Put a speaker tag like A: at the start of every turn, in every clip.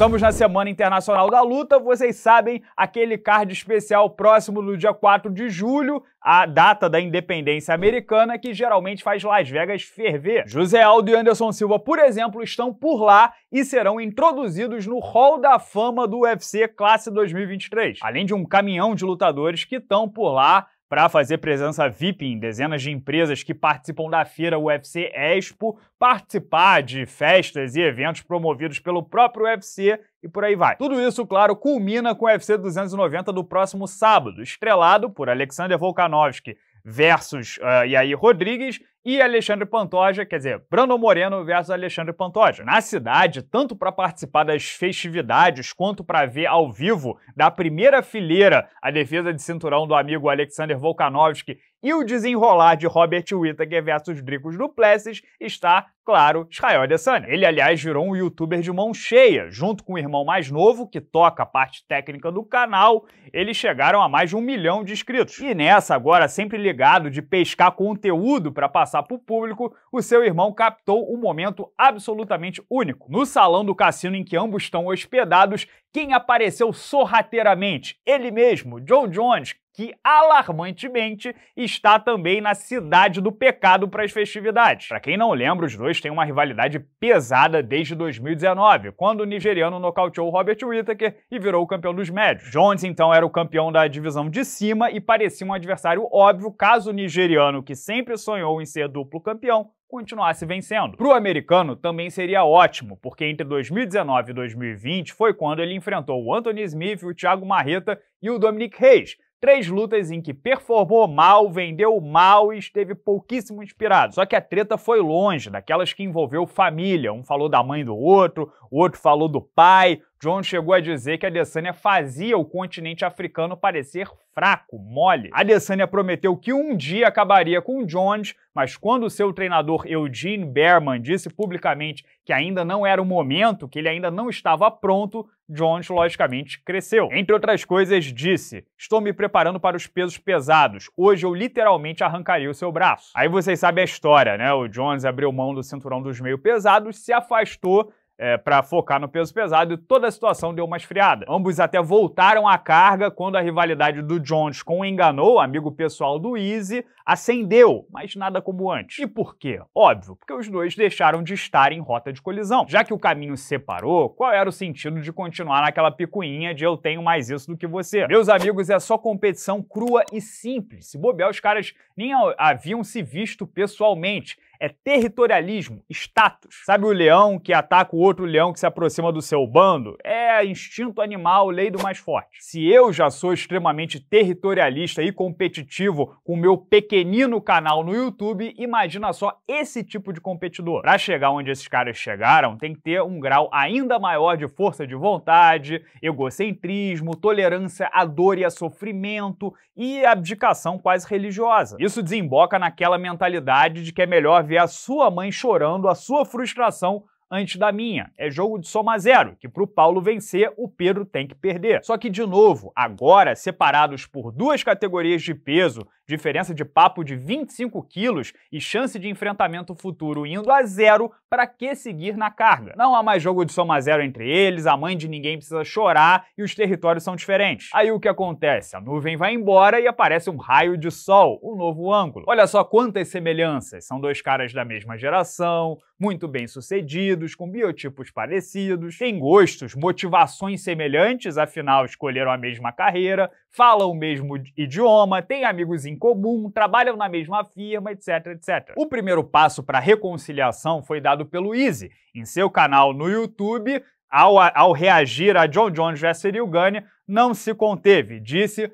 A: Estamos na Semana Internacional da Luta, vocês sabem, aquele card especial próximo no dia 4 de julho, a data da independência americana que geralmente faz Las Vegas ferver. José Aldo e Anderson Silva, por exemplo, estão por lá e serão introduzidos no Hall da Fama do UFC Classe 2023, além de um caminhão de lutadores que estão por lá para fazer presença VIP em dezenas de empresas que participam da feira UFC Expo, participar de festas e eventos promovidos pelo próprio UFC e por aí vai. Tudo isso, claro, culmina com o UFC 290 do próximo sábado, estrelado por Alexander Volkanovski versus uh, Yair Rodrigues e Alexandre Pantoja, quer dizer, Brando Moreno versus Alexandre Pantoja. Na cidade, tanto para participar das festividades quanto para ver ao vivo da primeira fileira a defesa de cinturão do amigo Alexander Volkanovski e o desenrolar de Robert Whittaker versus Dricos Duplessis está, claro, Israel Adesanya. Ele, aliás, virou um youtuber de mão cheia. Junto com o irmão mais novo, que toca a parte técnica do canal, eles chegaram a mais de um milhão de inscritos. E nessa, agora, sempre ligado de pescar conteúdo para passar passar para o público, o seu irmão captou um momento absolutamente único. No salão do cassino em que ambos estão hospedados, quem apareceu sorrateiramente? Ele mesmo, Joe Jones, que alarmantemente está também na cidade do pecado para as festividades. Para quem não lembra, os dois têm uma rivalidade pesada desde 2019, quando o nigeriano nocauteou Robert Whittaker e virou o campeão dos médios. Jones então era o campeão da divisão de cima e parecia um adversário óbvio caso o nigeriano, que sempre sonhou em ser duplo campeão, continuasse vencendo. Para o americano também seria ótimo, porque entre 2019 e 2020 foi quando ele enfrentou o Anthony Smith, o Thiago Marreta e o Dominic Reis, Três lutas em que performou mal, vendeu mal e esteve pouquíssimo inspirado. Só que a treta foi longe, daquelas que envolveu família. Um falou da mãe do outro, o outro falou do pai, John chegou a dizer que a Adesanya fazia o continente africano parecer fraco, mole. A Adesanya prometeu que um dia acabaria com Jones, mas quando seu treinador Eugene Berman disse publicamente que ainda não era o momento, que ele ainda não estava pronto, Jones logicamente cresceu. Entre outras coisas, disse: "Estou me preparando para os pesos pesados. Hoje eu literalmente arrancaria o seu braço". Aí vocês sabem a história, né? O Jones abriu mão do cinturão dos meio pesados, se afastou é, para focar no peso pesado e toda a situação deu uma esfriada. Ambos até voltaram à carga quando a rivalidade do Jones com o Enganou, amigo pessoal do Easy, acendeu, mas nada como antes. E por quê? Óbvio, porque os dois deixaram de estar em rota de colisão. Já que o caminho separou, qual era o sentido de continuar naquela picuinha de eu tenho mais isso do que você? Meus amigos, é só competição crua e simples. Se bobear, os caras nem haviam se visto pessoalmente é territorialismo, status. Sabe o leão que ataca o outro leão que se aproxima do seu bando? É instinto animal, lei do mais forte. Se eu já sou extremamente territorialista e competitivo com o meu pequenino canal no YouTube, imagina só esse tipo de competidor. Para chegar onde esses caras chegaram, tem que ter um grau ainda maior de força de vontade, egocentrismo, tolerância à dor e a sofrimento e abdicação quase religiosa. Isso desemboca naquela mentalidade de que é melhor ver a sua mãe chorando a sua frustração antes da minha. É jogo de soma zero, que para o Paulo vencer, o Pedro tem que perder. Só que, de novo, agora separados por duas categorias de peso diferença de papo de 25 quilos e chance de enfrentamento futuro indo a zero, para que seguir na carga? Não há mais jogo de soma zero entre eles, a mãe de ninguém precisa chorar e os territórios são diferentes. Aí o que acontece? A nuvem vai embora e aparece um raio de sol, um novo ângulo. Olha só quantas semelhanças! São dois caras da mesma geração, muito bem sucedidos, com biotipos parecidos, têm gostos, motivações semelhantes, afinal escolheram a mesma carreira, falam o mesmo idioma, têm amigos em comum, trabalham na mesma firma, etc, etc. O primeiro passo para a reconciliação foi dado pelo Easy, em seu canal no YouTube, ao, ao reagir a John Jones vs. Cyril Gane, não se conteve, disse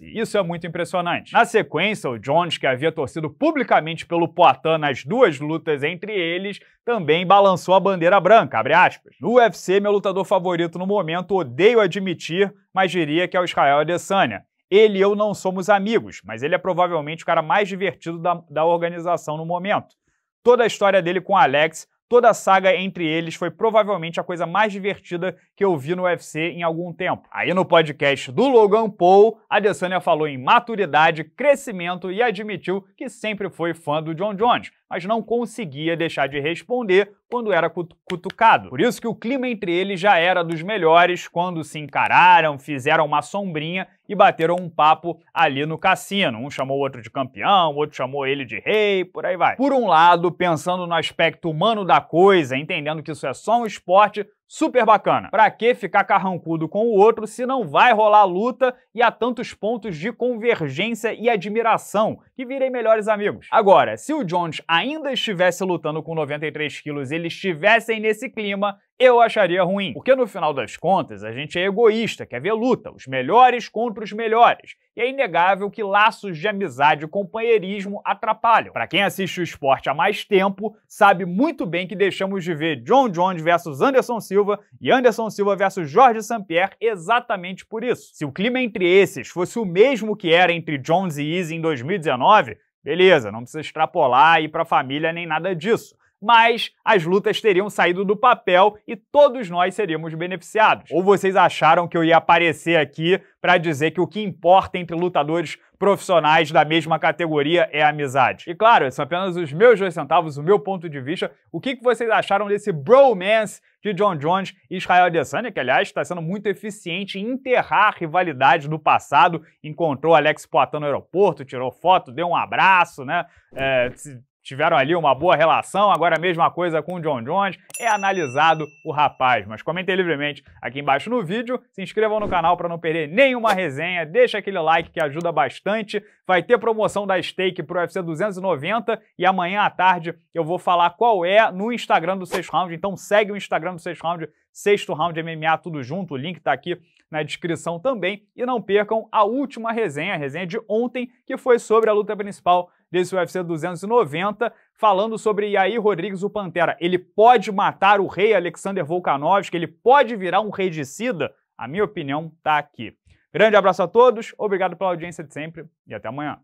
A: isso é muito impressionante. Na sequência, o Jones, que havia torcido publicamente pelo Poitin nas duas lutas entre eles, também balançou a bandeira branca, abre aspas. No UFC, meu lutador favorito no momento, odeio admitir, mas diria que é o Israel Adesanya. Ele e eu não somos amigos, mas ele é provavelmente o cara mais divertido da, da organização no momento. Toda a história dele com Alex, toda a saga entre eles foi provavelmente a coisa mais divertida que eu vi no UFC em algum tempo. Aí no podcast do Logan Paul, a Adesanya falou em maturidade, crescimento e admitiu que sempre foi fã do John Jones, mas não conseguia deixar de responder quando era cutucado. Por isso que o clima entre eles já era dos melhores quando se encararam, fizeram uma sombrinha e bateram um papo ali no cassino. Um chamou o outro de campeão, o outro chamou ele de rei, por aí vai. Por um lado, pensando no aspecto humano da coisa, entendendo que isso é só um esporte, super bacana. Pra que ficar carrancudo com o outro se não vai rolar luta e há tantos pontos de convergência e admiração que virem melhores amigos? Agora, se o Jones ainda estivesse lutando com 93 quilos, eles estivessem nesse clima, eu acharia ruim. Porque no final das contas, a gente é egoísta, quer ver luta, os melhores contra os melhores. E é inegável que laços de amizade e companheirismo atrapalham. Para quem assiste o esporte há mais tempo, sabe muito bem que deixamos de ver John Jones versus Anderson Silva e Anderson Silva versus Jorge Sampierre exatamente por isso. Se o clima entre esses fosse o mesmo que era entre Jones e Easy em 2019, Beleza, não precisa extrapolar, e ir para família nem nada disso mas as lutas teriam saído do papel e todos nós seríamos beneficiados. Ou vocês acharam que eu ia aparecer aqui para dizer que o que importa entre lutadores profissionais da mesma categoria é amizade. E claro, são apenas os meus dois centavos, o meu ponto de vista. O que vocês acharam desse bromance de John Jones e Israel Adesanya, que aliás está sendo muito eficiente em enterrar rivalidades do passado, encontrou Alex Poitin no aeroporto, tirou foto, deu um abraço, né? É, tiveram ali uma boa relação, agora a mesma coisa com o John Jones, é analisado o rapaz. Mas comentem livremente aqui embaixo no vídeo, se inscrevam no canal para não perder nenhuma resenha, deixa aquele like que ajuda bastante. Vai ter promoção da Stake para o UFC 290 e amanhã à tarde eu vou falar qual é no Instagram do Sexto Round, então segue o Instagram do Sexto Round, Sexto Round MMA, tudo junto, o link está aqui na descrição também. E não percam a última resenha, a resenha de ontem, que foi sobre a luta principal desse UFC 290, falando sobre Yair Rodrigues, o Pantera. Ele pode matar o rei Alexander Volkanovski, ele pode virar um regicida? A minha opinião tá aqui. Grande abraço a todos, obrigado pela audiência de sempre e até amanhã.